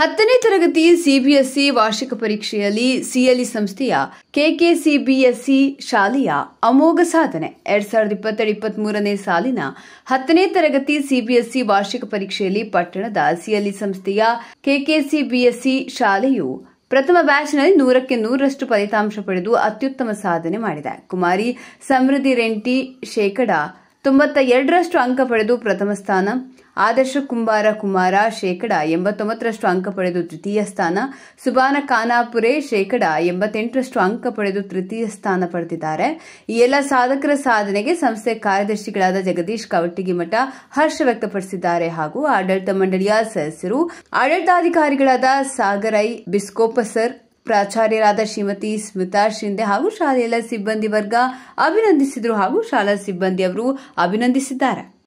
ಹತ್ತನೇ ತರಗತಿ ಸಿಬಿಎಸ್ಇ ವಾರ್ಷಿಕ ಪರೀಕ್ಷೆಯಲ್ಲಿ ಸಿಎಲ್ಇ ಸಂಸ್ಥೆಯ ಕೆಕೆಸಿಬಿಎಸ್ಇ ಶಾಲೆಯ ಅಮೋಘ ಸಾಧನೆ ಎರಡ್ ಸಾವಿರದ ಇಪ್ಪತ್ತೆರಡು ಇಪ್ಪತ್ತ್ ಸಾಲಿನ ಹತ್ತನೇ ತರಗತಿ ಸಿಬಿಎಸ್ಇ ವಾರ್ಷಿಕ ಪರೀಕ್ಷೆಯಲ್ಲಿ ಪಟ್ಟಣದ ಸಿಎಲ್ಇ ಸಂಸ್ಥೆಯ ಕೆಕೆಸಿಬಿಎಸ್ಇ ಶಾಲೆಯು ಪ್ರಥಮ ಬ್ಯಾಚ್ನಲ್ಲಿ ನೂರಕ್ಕೆ ನೂರರಷ್ಟು ಫಲಿತಾಂಶ ಪಡೆದು ಅತ್ಯುತ್ತಮ ಸಾಧನೆ ಮಾಡಿದೆ ಕುಮಾರಿ ಸಮೃದ್ಧಿ ರೆಂಟಿ ಶೇಕಡಾ ತೊಂಬತ್ತ ಎರಡರಷ್ಟು ಅಂಕ ಪಡೆದು ಪ್ರಥಮ ಸ್ಥಾನ ಆದರ್ಶ ಕುಂಬಾರ ಕುಮಾರ ಶೇಕಡ ಎಂಬತ್ತೊಂಬತ್ತರಷ್ಟು ಅಂಕ ಪಡೆದು ತೃತೀಯ ಸ್ಥಾನ ಸುಬಾನ ಖಾನಾಪುರೆ ಶೇಕಡ ಎಂಬತ್ತೆಂಟರಷ್ಟು ಅಂಕ ಪಡೆದು ತೃತೀಯ ಸ್ಥಾನ ಪಡೆದಿದ್ದಾರೆ ಈ ಎಲ್ಲ ಸಾಧಕರ ಸಾಧನೆಗೆ ಸಂಸ್ಥೆ ಕಾರ್ಯದರ್ಶಿಗಳಾದ ಜಗದೀಶ್ ಕವಟಗಿಮಠ ಹರ್ಷ ವ್ಯಕ್ತಪಡಿಸಿದ್ದಾರೆ ಹಾಗೂ ಆಡಳಿತ ಮಂಡಳಿಯ ಸದಸ್ಯರು ಆಡಳಿತಾಧಿಕಾರಿಗಳಾದ ಸಾಗರೈ ಬಿಸ್ಕೋಪ ಸರ್ ಪ್ರಾಚಾರ್ಯರಾದ ಶ್ರೀಮತಿ ಸ್ಮಿತಾ ಶಿಂದೆ ಹಾಗೂ ಶಾಲೆಯ ಸಿಬ್ಬಂದಿ ವರ್ಗ ಅಭಿನಂದಿಸಿದರು ಹಾಗೂ ಶಾಲಾ ಸಿಬ್ಬಂದಿಯವರು ಅಭಿನಂದಿಸಿದ್ದಾರೆ